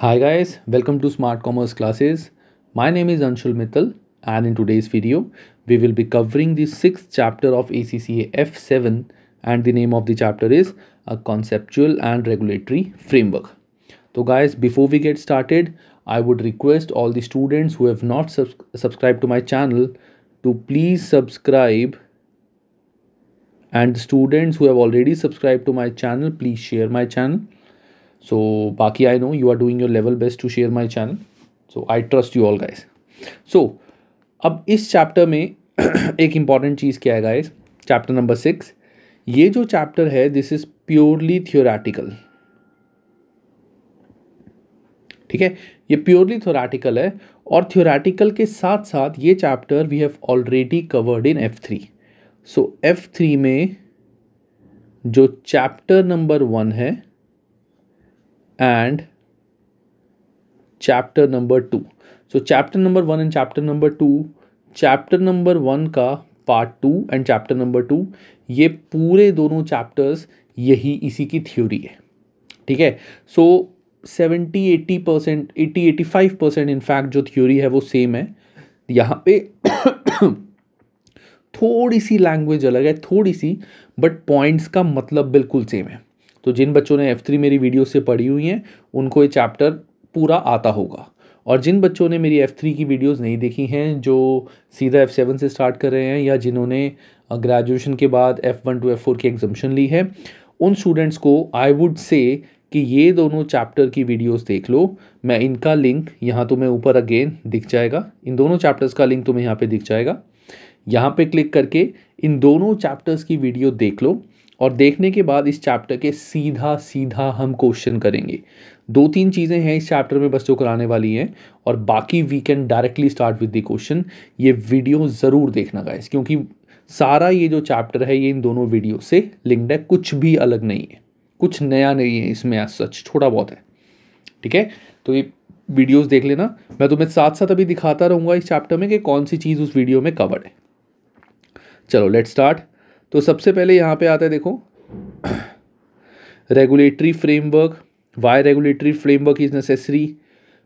Hi guys, welcome to Smart Commerce Classes. My name is Anshul Mittal and in today's video, we will be covering the 6th chapter of ACCA F7 and the name of the chapter is A Conceptual and Regulatory Framework. So guys, before we get started, I would request all the students who have not sub subscribed to my channel to please subscribe and students who have already subscribed to my channel, please share my channel so बाकी I know you are doing your level best to share my channel so I trust you all guys so अब इस chapter में एक important चीज़ क्या है guys chapter number six ये जो chapter है दिस इज़ प्योरली थियोराटिकल ठीक है ये प्योरली थोराटिकल है और थियोराटिकल के साथ साथ ये chapter we have already covered in F three so F three में जो चैप्टर नंबर वन है and chapter number two so chapter number one and chapter number two chapter number one का part two and chapter number two ये पूरे दोनों chapters यही इसी की थ्योरी है ठीक है so seventy eighty percent eighty eighty five percent in fact जो थ्योरी है वो सेम है यहाँ पे थोड़ी सी लैंग्वेज अलग है थोड़ी सी बट पॉइंट्स का मतलब बिल्कुल सेम है तो जिन बच्चों ने एफ थ्री मेरी वीडियो से पढ़ी हुई हैं उनको ये चैप्टर पूरा आता होगा और जिन बच्चों ने मेरी एफ़ थ्री की वीडियोज़ नहीं देखी हैं जो सीधा एफ़ सेवन से स्टार्ट कर रहे हैं या जिन्होंने ग्रेजुएशन के बाद F one to F four की एग्जामेशन ली है उन स्टूडेंट्स को आई वुड से कि ये दोनों चैप्टर की वीडियोस देख लो मैं इनका लिंक यहाँ तुम्हें तो ऊपर अगेन दिख जाएगा इन दोनों चैप्टर्स का लिंक तुम्हें यहाँ पर दिख जाएगा यहाँ पर क्लिक करके इन दोनों चैप्टर्स की वीडियो देख लो और देखने के बाद इस चैप्टर के सीधा सीधा हम क्वेश्चन करेंगे दो तीन चीज़ें हैं इस चैप्टर में बस जो कराने वाली हैं और बाकी we can directly start with the question ये वीडियो ज़रूर देखना गाइस क्योंकि सारा ये जो चैप्टर है ये इन दोनों वीडियो से लिंक्ड है कुछ भी अलग नहीं है कुछ नया नहीं है इसमें आज सच थोड़ा बहुत है ठीक है तो ये वीडियोज़ देख लेना मैं तुम्हें साथ साथ अभी दिखाता रहूँगा इस चैप्टर में कि कौन सी चीज़ उस वीडियो में कवर्ड है चलो लेट स्टार्ट तो सबसे पहले यहाँ पे आता है देखो regulatory framework why regulatory framework is necessary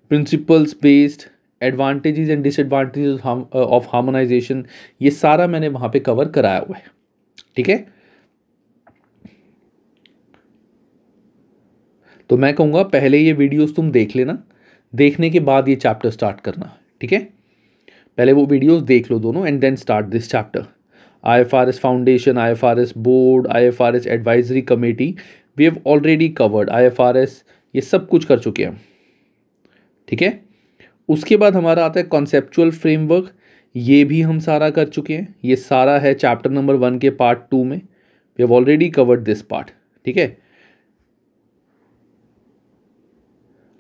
principles based advantages and disadvantages of harmonisation ये सारा मैंने वहाँ पे कवर कराया हुआ है ठीक है तो मैं कहूँगा पहले ये वीडियोस तुम देख लेना देखने के बाद ये चैप्टर स्टार्ट करना ठीक है पहले वो वीडियोस देख लो दोनों and then start this chapter IFRS Foundation, IFRS Board, IFRS Advisory Committee. We have already covered IFRS ये सब कुछ कर चुके हैं ठीक है उसके बाद हमारा आता है कॉन्सेप्चुअल फ्रेमवर्क ये भी हम सारा कर चुके हैं ये सारा है चैप्टर नंबर वन के पार्ट टू में we have already covered this part ठीक है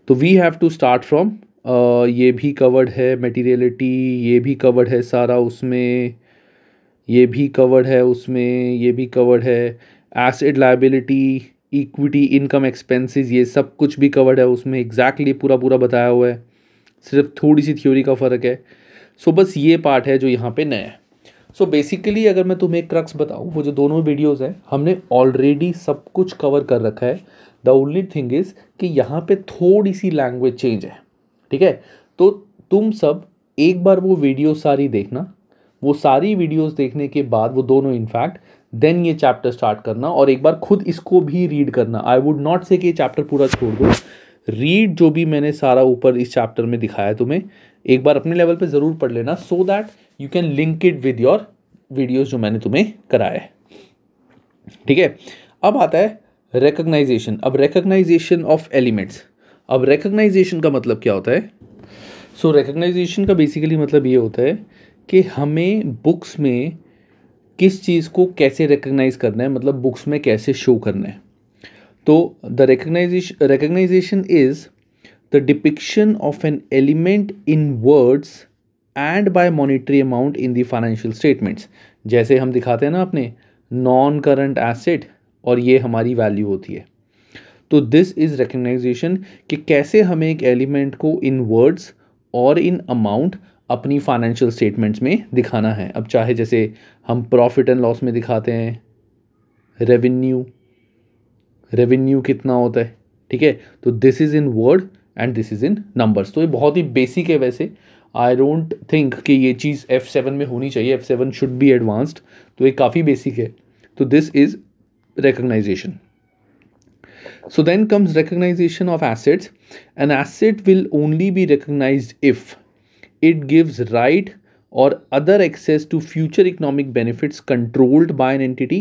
तो we have to start from ये भी कवर्ड है मटीरियलिटी ये भी कवर्ड है सारा उसमें ये भी कवर्ड है उसमें ये भी कवर्ड है asset liability equity income expenses ये सब कुछ भी कवर्ड है उसमें एग्जैक्टली पूरा पूरा बताया हुआ है सिर्फ थोड़ी सी थ्योरी का फ़र्क है सो so, बस ये पार्ट है जो यहाँ पे नया है सो so, बेसिकली अगर मैं तुम्हें क्रक्स बताऊँ वो जो दोनों वीडियोज़ हैं हमने ऑलरेडी सब कुछ कवर कर रखा है द ओनली थिंग इज़ कि यहाँ पे थोड़ी सी लैंग्वेज चेंज है ठीक है तो तुम सब एक बार वो वीडियो सारी देखना वो सारी वीडियोस देखने के बाद वो दोनों इनफैक्ट देन ये चैप्टर स्टार्ट करना और एक बार खुद इसको भी रीड करना आई वुड नॉट से कि ये चैप्टर पूरा छोड़ दो रीड जो भी मैंने सारा ऊपर इस चैप्टर में दिखाया तुम्हें एक बार अपने लेवल पे ज़रूर पढ़ लेना so that you can link it with your videos जो मैंने तुम्हें कराया है ठीक है अब आता है रिकग्नाइजेशन अब रिकग्नाइजेशन ऑफ एलिमेंट्स अब रिकग्नाइजेशन का मतलब क्या होता है सो so, रिकग्नाइजेशन का बेसिकली मतलब ये होता है कि हमें बुक्स में किस चीज़ को कैसे रिकग्नाइज़ करना है मतलब बुक्स में कैसे शो करना है तो the recognition recognition is the depiction of an element in words and by monetary amount in the financial statements जैसे हम दिखाते हैं ना अपने नॉन करंट एसेट और ये हमारी वैल्यू होती है तो दिस इज़ रिकग्नाइजेशन कि कैसे हमें एक एलिमेंट को इन वर्ड्स और इन अमाउंट अपनी फाइनेंशियल स्टेटमेंट्स में दिखाना है अब चाहे जैसे हम प्रॉफिट एंड लॉस में दिखाते हैं रेवेन्यू रेवेन्यू कितना होता है ठीक है तो this is in word and this is in numbers तो ये बहुत ही बेसिक है वैसे आई डोंट थिंक कि ये चीज़ एफ़ सेवन में होनी चाहिए F seven should be advanced तो ये काफ़ी बेसिक है तो this is recognition so then comes recognition of assets an asset will only be recognise if it gives right और other access to future economic benefits controlled by an entity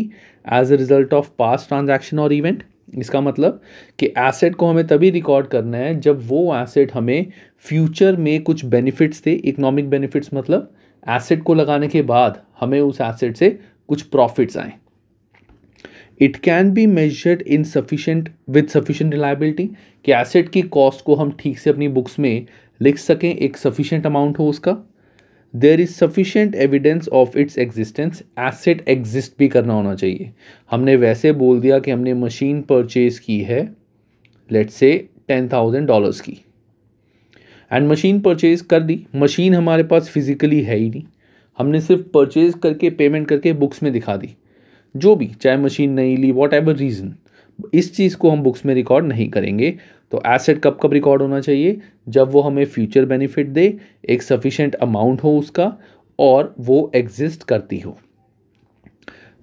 as a result of past transaction और event इसका मतलब कि asset को हमें तभी record करना है जब वो एसेट हमें फ्यूचर में कुछ बेनिफिट्स थे इकोनॉमिक बेनिफिट्स मतलब एसेट को लगाने के बाद हमें उस एसेट से कुछ प्रॉफिट्स आए it can be measured in sufficient with sufficient reliability कि एसेट की कॉस्ट को हम ठीक से अपनी बुक्स में लिख सकें एक सफिशेंट अमाउंट हो उसका there is sufficient evidence of its existence asset exist भी करना होना चाहिए हमने वैसे बोल दिया कि हमने मशीन परचेज की है let say ten thousand dollars की एंड मशीन परचेज कर दी मशीन हमारे पास फिजिकली है ही नहीं हमने सिर्फ परचेज करके पेमेंट करके बुक्स में दिखा दी जो भी चाहे मशीन नहीं ली वॉट एवर रीज़न इस चीज़ को हम बुक्स में रिकॉर्ड नहीं करेंगे तो एसेट कब कब रिकॉर्ड होना चाहिए जब वो हमें फ्यूचर बेनिफिट दे एक सफिशेंट अमाउंट हो उसका और वो एग्जिस्ट करती हो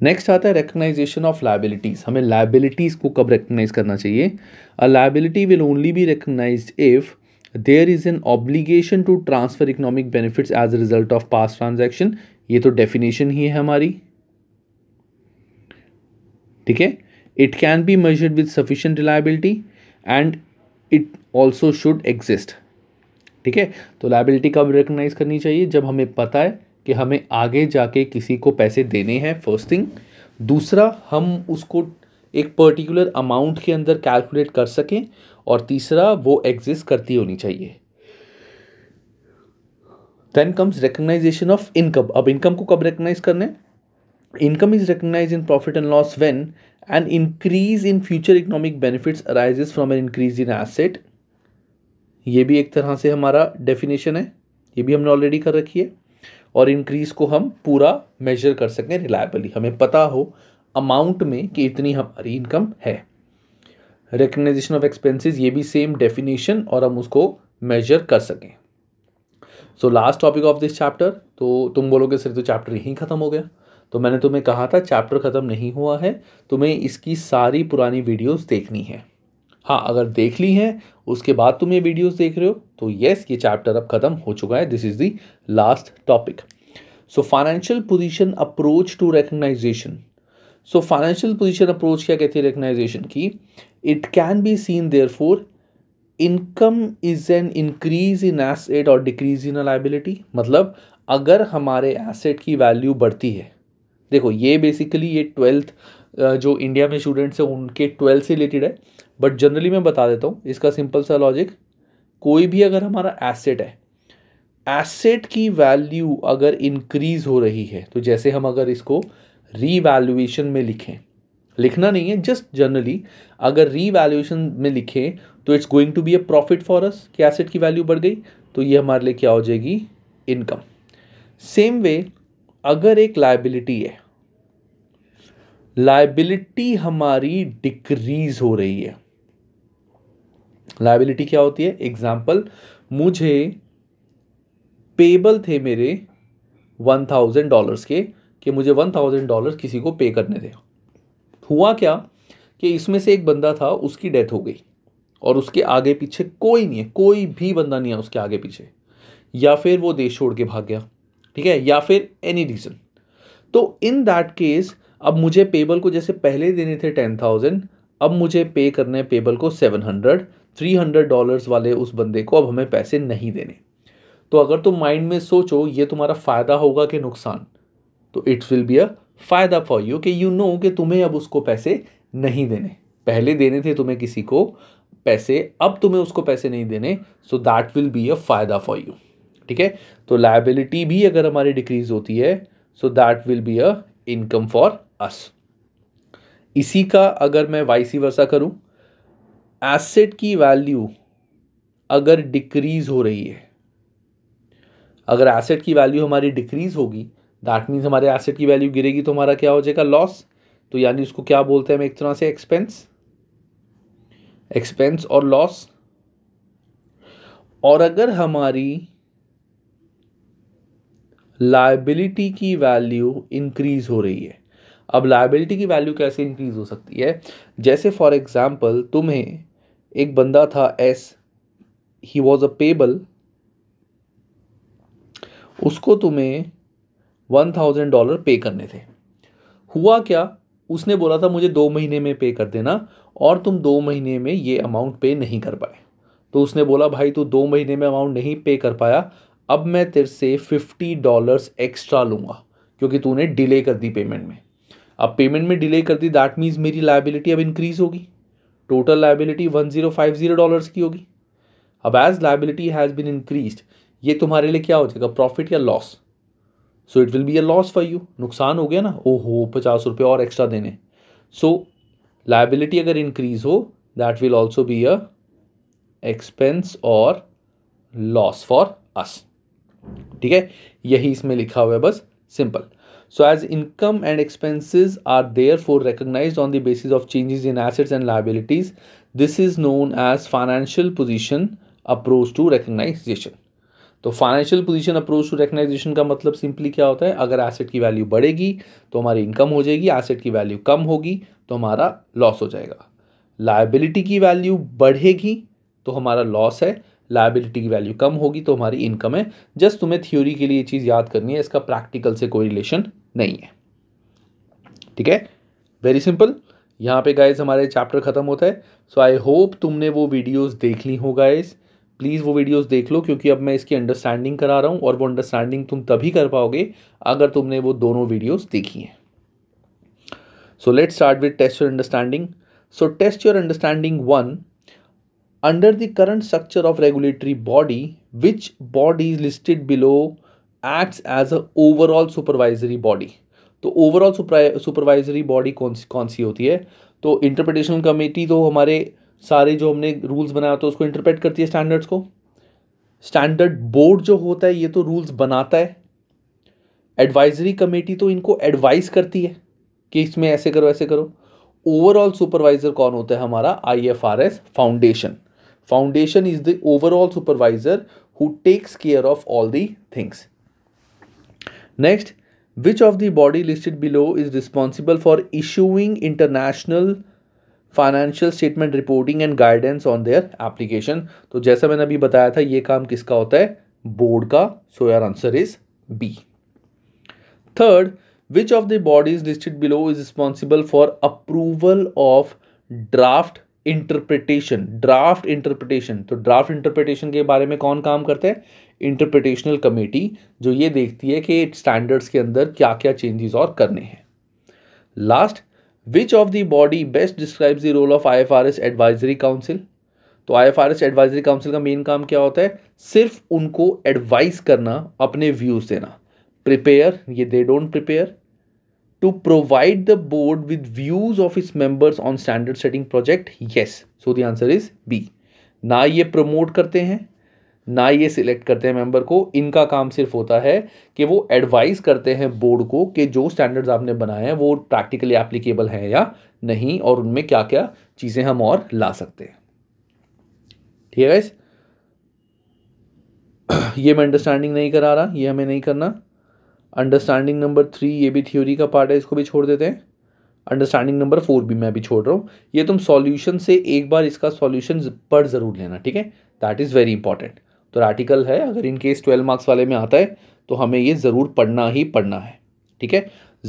नेक्स्ट आता है रिकग्नाइजेशन ऑफ लाइबिलिटीज़ हमें लाइबिलिटीज़ को कब रिकग्नाइज करना चाहिए a liability will only be recognise if there is an obligation to transfer economic benefits as a result of past transaction ये तो डेफिनेशन ही है हमारी ठीक है it can be measured with sufficient reliability and it also should exist ठीक है तो लाइबिलिटी कब रिकग्नाइज करनी चाहिए जब हमें पता है कि हमें आगे जाके किसी को पैसे देने हैं फर्स्ट थिंग दूसरा हम उसको एक पर्टिकुलर अमाउंट के अंदर कैलकुलेट कर सकें और तीसरा वो एग्जिस्ट करती होनी चाहिए then comes recognition of income अब इनकम को कब रिकग्नाइज करना है Income is recognized in profit and loss when an increase in future economic benefits arises from an increase in asset. ये भी एक तरह से हमारा डेफिनेशन है ये भी हमने ऑलरेडी कर रखी है और इंक्रीज को हम पूरा मेजर कर सकें रिलायबली हमें पता हो अमाउंट में कि इतनी हमारी इनकम है रिकग्नाइजेशन ऑफ एक्सपेंसेस ये भी सेम डेफिनेशन और हम उसको मेजर कर सकें so last topic of this chapter तो तुम बोलोगे सिर्फ तो चैप्टर यहीं ख़त्म हो गया तो मैंने तुम्हें कहा था चैप्टर ख़त्म नहीं हुआ है तुम्हें इसकी सारी पुरानी वीडियोस देखनी है हाँ अगर देख ली हैं उसके बाद तुम ये वीडियोस देख रहे हो तो येस ये चैप्टर अब ख़त्म हो चुका है this is the last topic so financial position approach to recognition so financial position approach क्या कहती है रेकग्नाइजेशन की it can be seen therefore income is an increase in asset और डिक्रीज इन लाइबिलिटी मतलब अगर हमारे asset की value बढ़ती है देखो ये बेसिकली ये ट्वेल्थ जो इंडिया में स्टूडेंट्स हैं उनके ट्वेल्थ से रिलेटेड है बट जनरली मैं बता देता हूँ इसका सिंपल सा लॉजिक कोई भी अगर हमारा एसेट है एसेट की वैल्यू अगर इंक्रीज हो रही है तो जैसे हम अगर इसको रीवैल्यूएशन में लिखें लिखना नहीं है जस्ट जनरली अगर रीवैल्यूएशन में लिखें तो it's going to be a profit for us कि एसेट की वैल्यू बढ़ गई तो ये हमारे लिए क्या हो जाएगी इनकम सेम वे अगर एक लाइबिलिटी है लाइबिलिटी हमारी डिक्रीज हो रही है लाइबिलिटी क्या होती है एग्जाम्पल मुझे पेबल थे मेरे वन थाउजेंड डॉलर्स के कि मुझे वन थाउजेंड डॉलर किसी को पे करने थे हुआ क्या कि इसमें से एक बंदा था उसकी डेथ हो गई और उसके आगे पीछे कोई नहीं है कोई भी बंदा नहीं है उसके आगे पीछे या फिर वो देश छोड़ के भाग गया ठीक है या फिर एनी रीज़न तो इन दैट केस अब मुझे पेबल को जैसे पहले देने थे टेन थाउजेंड अब मुझे पे करने हैं पेबल को seven hundred three hundred dollars वाले उस बंदे को अब हमें पैसे नहीं देने तो अगर तुम माइंड में सोचो ये तुम्हारा फ़ायदा होगा कि नुकसान तो इट्स विल बी अ फ़ायदा फॉर यू कि यू नो कि तुम्हें अब उसको पैसे नहीं देने पहले देने थे तुम्हें किसी को पैसे अब तुम्हें उसको पैसे नहीं देने so that will be a फ़ायदा फॉर यू ठीक है तो लाइबिलिटी भी अगर हमारी डिक्रीज होती है so that will be a income for us इसी का अगर मैं वाइसी वर्षा करूं एसेट की वैल्यू अगर डिक्रीज हो रही है अगर एसेट की वैल्यू हमारी डिक्रीज होगी दैट मीन्स हमारे एसेट की वैल्यू गिरेगी तो हमारा क्या हो जाएगा लॉस तो यानी उसको क्या बोलते हैं हम एक तरह से एक्सपेंस एक्सपेंस और लॉस और अगर हमारी लाइबिलिटी की वैल्यू इंक्रीज़ हो रही है अब लाइबिलिटी की वैल्यू कैसे इंक्रीज़ हो सकती है जैसे फॉर एग्ज़ाम्पल तुम्हें एक बंदा था as he was a payable उसको तुम्हें वन थाउजेंड डॉलर पे करने थे हुआ क्या उसने बोला था मुझे दो महीने में पे कर देना और तुम दो महीने में ये अमाउंट पे नहीं कर पाए तो उसने बोला भाई तू दो महीने में अमाउंट नहीं पे कर पाया अब मैं तेरे से फिफ्टी डॉलर्स एक्स्ट्रा लूँगा क्योंकि तूने डिले कर दी पेमेंट में अब पेमेंट में डिले कर दी दैट मीन्स मेरी लाइबिलिटी अब इंक्रीज़ होगी total liability one zero five zero dollars की होगी अब as liability has been increase ये तुम्हारे लिए क्या हो जाएगा प्रॉफिट या loss so it will be a loss for you नुकसान हो गया ना ओ हो पचास रुपये और एक्स्ट्रा देने सो लाइबिलिटी अगर इंक्रीज हो that will also be a expense और लॉस फॉर अस ठीक है यही इसमें लिखा हुआ है बस simple so as income and expenses are there for recognize on the basis of changes in assets and liabilities this is known as financial position approach to recognition तो financial position approach to recognition का मतलब simply क्या होता है अगर asset की value बढ़ेगी तो हमारी इनकम हो जाएगी एसेट की वैल्यू कम होगी तो हमारा लॉस हो जाएगा लाइबिलिटी की वैल्यू बढ़ेगी तो हमारा लॉस है लाइबिलिटी की वैल्यू कम होगी तो हमारी इनकम है जस्ट तुम्हें थ्योरी के लिए ये चीज़ याद करनी है इसका प्रैक्टिकल से कोई रिलेशन नहीं है ठीक है वेरी सिंपल यहाँ पे गाइज हमारे चैप्टर ख़त्म होता है सो आई होप तुमने वो वीडियोस देख ली हो गाइज़ प्लीज़ वो वीडियोस देख लो क्योंकि अब मैं इसकी अंडरस्टैंडिंग करा रहा हूँ और वो अंडरस्टैंडिंग तुम तभी कर पाओगे अगर तुमने वो दोनों वीडियोस देखी हैं so let start with test your understanding so test your understanding one under the current structure of regulatory body which body is listed below acts as a overall supervisory body तो overall supervisory body कौन सी कौन सी होती है तो interpretation committee तो हमारे सारे जो हमने रूल्स बनाया तो उसको इंटरप्रेट करती है स्टैंडर्ड्स को स्टैंडर्ड बोर्ड जो होता है ये तो रूल्स बनाता है एडवाइजरी कमेटी तो इनको एडवाइस करती है कि इसमें ऐसे करो ऐसे करो ओवरऑल सुपरवाइजर कौन होता है हमारा I foundation foundation is the overall supervisor who takes care of all the things next which of the body listed below is responsible for issuing international financial statement reporting and guidance on their application so jaisa maine abhi bataya tha ye kaam kiska hota hai board so your answer is b third which of the bodies listed below is responsible for approval of draft interpretation draft interpretation तो draft interpretation के बारे में कौन काम करते हैं इंटरप्रिटेशनल committee जो ये देखती है कि स्टैंडर्ड्स के अंदर क्या क्या चेंजेस और करने हैं last which of the body best describes the role of I F R S advisory council तो I F R S advisory council का मेन काम क्या होता है सिर्फ उनको एडवाइस करना अपने व्यूज़ देना प्रिपेयर ये they don't prepare to provide the board with views of its members on standard setting project yes so the answer is b ना ये प्रमोट करते हैं ना ये सिलेक्ट करते हैं मेंबर को इनका काम सिर्फ होता है कि वो एडवाइस करते हैं बोर्ड को कि जो स्टैंडर्ड्स आपने बनाए हैं वो प्रैक्टिकली एप्लीकेबल हैं या नहीं और उनमें क्या क्या चीज़ें हम और ला सकते हैं ठीक है ये मैं अंडरस्टैंडिंग नहीं करा रहा ये हमें नहीं करना अंडरस्टैंडिंग नंबर थ्री ये भी थ्योरी का पार्ट है इसको भी छोड़ देते हैं अंडरस्टैंडिंग नंबर फोर भी मैं अभी छोड़ रहा हूँ ये तुम सॉल्यूशन से एक बार इसका सॉल्यूशन पढ़ ज़रूर लेना ठीक है दैट इज़ वेरी इंपॉर्टेंट तो आर्टिकल है अगर इन केस ट्वेल्व मार्क्स वाले में आता है तो हमें ये ज़रूर पढ़ना ही पढ़ना है ठीक है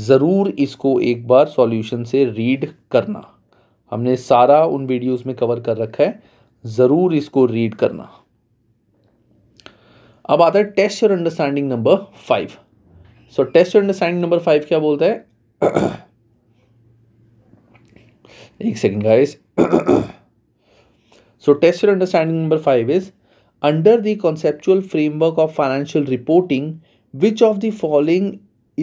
ज़रूर इसको एक बार सॉल्यूशन से रीड करना हमने सारा उन वीडियोस में कवर कर रखा है ज़रूर इसको रीड करना अब आता है टेस्ट और understanding number five so test understand number five क्या बोलते हैं एक second guys so test understanding number five is under the conceptual framework of financial reporting which of the following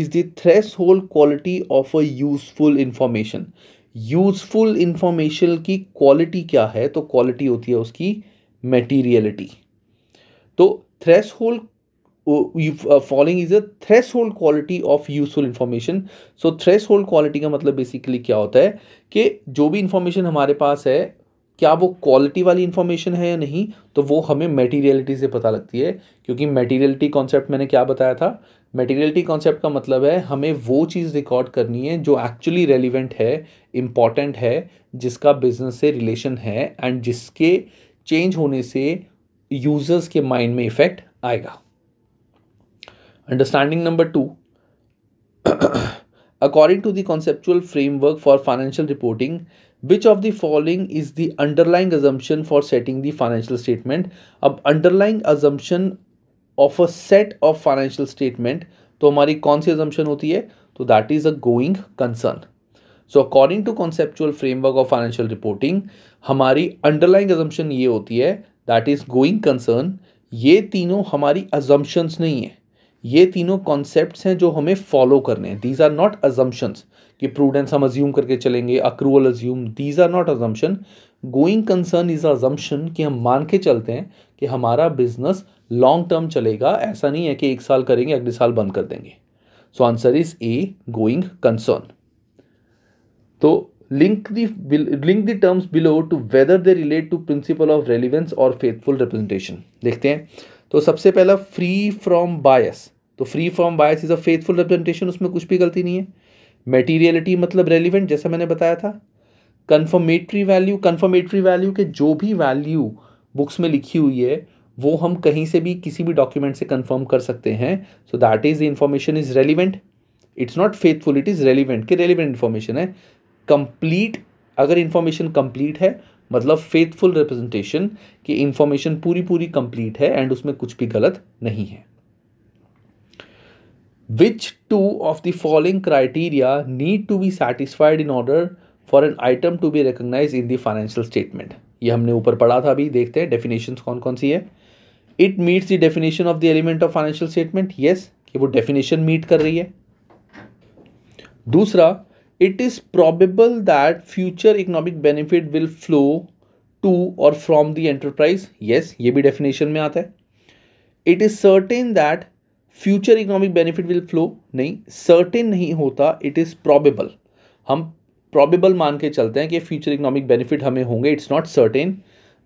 is the threshold quality of a useful information useful information की quality क्या है तो quality होती है उसकी materiality तो threshold following is a threshold quality of useful information so thresh hold quality का मतलब बेसिकली क्या होता है कि जो भी इन्फॉर्मेशन हमारे पास है क्या वो क्वालिटी वाली इन्फॉर्मेशन है या नहीं तो वो हमें मेटीरियलिटी से पता लगती है क्योंकि मेटीरियलिटी कॉन्सेप्ट मैंने क्या बताया था मेटीरियलिटी कॉन्सेप्ट का मतलब है हमें वो चीज़ रिकॉर्ड करनी है जो एक्चुअली रेलिवेंट है इम्पॉर्टेंट है जिसका बिजनेस से रिलेशन है एंड जिसके चेंज होने से यूज़र्स के माइंड में इफ़ेक्ट आएगा understanding number two according to the conceptual framework for financial reporting which of the following is the underlying assumption for setting the financial statement अब underlying assumption of a set of financial statement तो हमारी कौन सी assumption होती है तो that is a going concern so according to conceptual framework of financial reporting हमारी underlying assumption ये होती है दैट इज गोइंग कंसर्न ये तीनों हमारी अजम्पन्स नहीं है ये तीनों कॉन्सेप्ट हैं जो हमें फॉलो करने हैं दीज आर नॉट अजम्पन्स कि प्रूडेंस हम अज्यूम करके चलेंगे accrual assume these are not assumption going concern is assumption कि हम मान के चलते हैं कि हमारा बिजनेस लॉन्ग टर्म चलेगा ऐसा नहीं है कि एक साल करेंगे अगले साल बंद कर देंगे so answer is a going concern तो link the link the terms below to whether they relate to principle of relevance और फेथफुल रिप्रेजेंटेशन देखते हैं तो सबसे पहला free from bias so free form bias is a faithful representation उसमें कुछ भी गलती नहीं है मेटीरियलिटी मतलब रेलिवेंट जैसा मैंने बताया था कन्फर्मेटरी वैल्यू कन्फर्मेटरी वैल्यू के जो भी वैल्यू बुक्स में लिखी हुई है वो हम कहीं से भी किसी भी डॉक्यूमेंट से कंफर्म कर सकते हैं so that is the information is relevant it's not faithful it is relevant कि रेलिवेंट इन्फॉर्मेशन है कंप्लीट अगर इन्फॉर्मेशन कंप्लीट है मतलब फेथफुल रिप्रेजेंटेशन कि इन्फॉर्मेशन पूरी पूरी कंप्लीट है एंड उसमें कुछ भी गलत नहीं है which two of the following criteria need to be satisfied in order for an item to be recognize in the financial statement ये हमने ऊपर पढ़ा था अभी देखते हैं डेफिनेशन कौन कौन सी है it meets the definition of the element of financial statement yes कि वो डेफिनेशन मीट कर रही है दूसरा it is probable that future economic benefit will flow to और फ्रॉम द एंटरप्राइज यस ये भी डेफिनेशन में आता है it is certain that future economic benefit will flow नहीं सर्टेन नहीं होता इट इज़ प्रॉबेबल हम प्रॉबेबल मान के चलते हैं कि फ्यूचर इकोनॉमिक बेनिफिट हमें होंगे it's not certain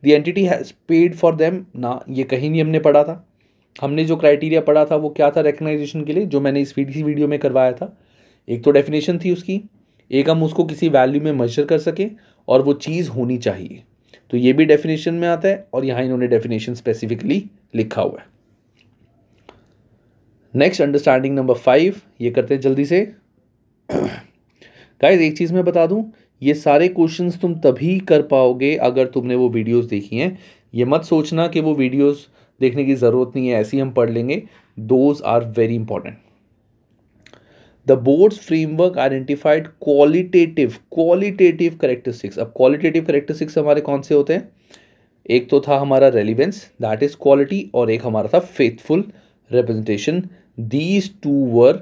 the entity has paid for them ना ये कहीं नहीं हमने पढ़ा था हमने जो क्राइटेरिया पढ़ा था वो क्या था रिकग्नाइजेशन के लिए जो मैंने इस वीडियो में करवाया था एक तो डेफिनेशन थी उसकी एक हम उसको किसी वैल्यू में मेजर कर सकें और वो चीज़ होनी चाहिए तो ये भी डेफिनेशन में आता है और यहाँ इन्होंने डेफिनेशन स्पेसिफिकली लिखा हुआ है नेक्स्ट अंडरस्टैंडिंग नंबर फाइव ये करते हैं जल्दी से गाइज एक चीज़ मैं बता दूँ ये सारे क्वेश्चंस तुम तभी कर पाओगे अगर तुमने वो वीडियोस देखी हैं ये मत सोचना कि वो वीडियोस देखने की ज़रूरत नहीं है ऐसे ही हम पढ़ लेंगे those are very important the boards framework identified qualitative qualitative characteristics अब क्वालिटेटिव करेक्टरिस्टिक्स हमारे कौन से होते हैं एक तो था हमारा रेलिवेंस दैट इज़ क्वालिटी और एक हमारा था faithful representation these two were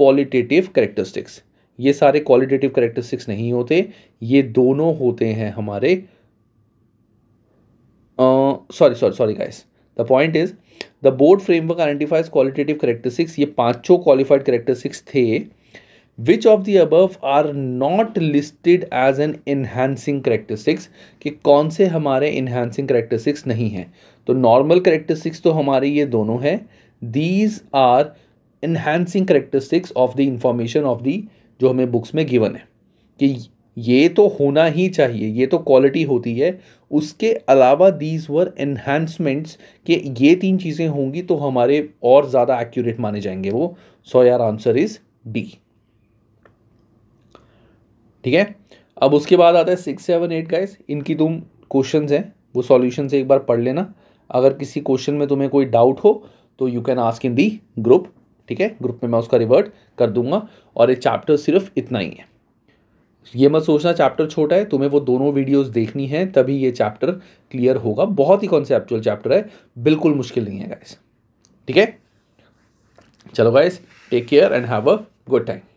qualitative characteristics ये सारे qualitative characteristics नहीं होते ये दोनों होते हैं हमारे sorry sorry sorry guys the point is the board framework identifies qualitative characteristics ये पांचों क्वालिफाइड करेक्टरिस्टिक्स थे which of the above are not listed as an enhancing characteristics कि कौन से हमारे इनहेंसिंग करेक्टरिस्टिक्स नहीं हैं तो नॉर्मल करेक्टरिस्टिक्स तो हमारे ये दोनों हैं these are enhancing characteristics of the information of the जो हमें बुक्स में गिवन है कि ये तो होना ही चाहिए ये तो क्वालिटी होती है उसके अलावा दीज वर एनहेंसमेंट्स कि ये तीन चीज़ें होंगी तो हमारे और ज़्यादा एक्यूरेट माने जाएंगे वो सो यार आंसर इज़ डी ठीक है अब उसके बाद आता है सिक्स सेवन एट गाइस इनकी तुम क्वेश्चन हैं वो सॉल्यूशन से एक बार पढ़ लेना अगर किसी क्वेश्चन में तुम्हें कोई डाउट हो तो you can ask in the group ठीक है ग्रुप में मैं उसका रिवर्ट कर दूंगा और ये चैप्टर सिर्फ इतना ही है ये मत सोचना चैप्टर छोटा है तुम्हें वो दोनों वीडियोस देखनी है तभी ये चैप्टर क्लियर होगा बहुत ही कॉन्सेप्चुअल चैप्टर है बिल्कुल मुश्किल नहीं है गाइस ठीक है चलो guys take care and have a good time